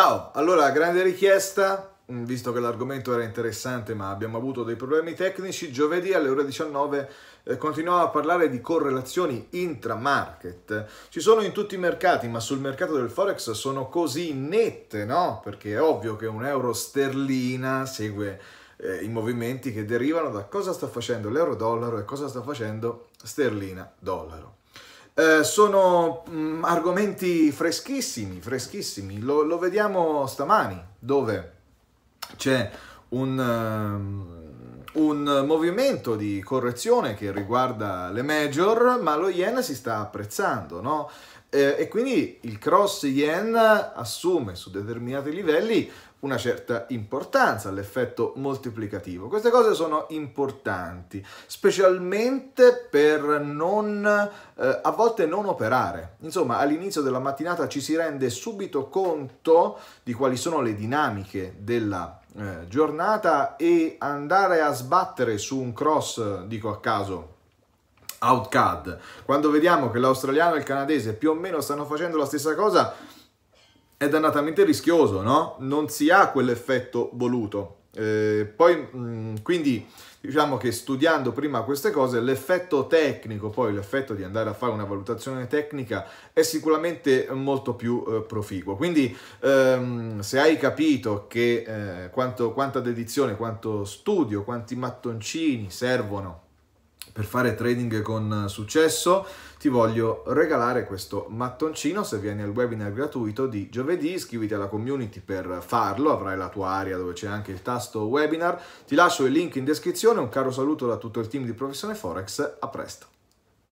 Ciao, allora grande richiesta, mm, visto che l'argomento era interessante ma abbiamo avuto dei problemi tecnici, giovedì alle ore 19 eh, continuavo a parlare di correlazioni intra-market. Ci sono in tutti i mercati, ma sul mercato del forex sono così nette, no? Perché è ovvio che un euro sterlina segue eh, i movimenti che derivano da cosa sta facendo l'euro dollaro e cosa sta facendo sterlina dollaro. Eh, sono mh, mm, argomenti freschissimi, freschissimi. Lo, lo, vediamo stamani, dove c'è un... Um, un movimento di correzione che riguarda le major, ma lo yen si sta apprezzando, no? Eh, e quindi il cross yen assume su determinati livelli una certa importanza, l'effetto moltiplicativo. Queste cose sono importanti, specialmente per non eh, a volte non operare. Insomma, all'inizio della mattinata ci si rende subito conto di quali sono le dinamiche della eh, giornata e andare a sbattere su un cross, dico a caso, outcard, quando vediamo che l'australiano e il canadese più o meno stanno facendo la stessa cosa, è dannatamente rischioso, no? Non si ha quell'effetto voluto. Eh, poi, mh, mm, quindi, diciamo che studiando prima queste cose, l'effetto tecnico, poi l'effetto di andare a fare una valutazione tecnica è sicuramente molto più eh, proficuo. Quindi, ehm, se hai capito che eh, quanto, quanta dedizione, quanto studio, quanti mattoncini servono per fare trading con successo ti voglio regalare questo mattoncino se vieni al webinar gratuito di giovedì iscriviti alla community per farlo avrai la tua area dove c'è anche il tasto webinar ti lascio il link in descrizione un caro saluto da tutto il team di professione forex a presto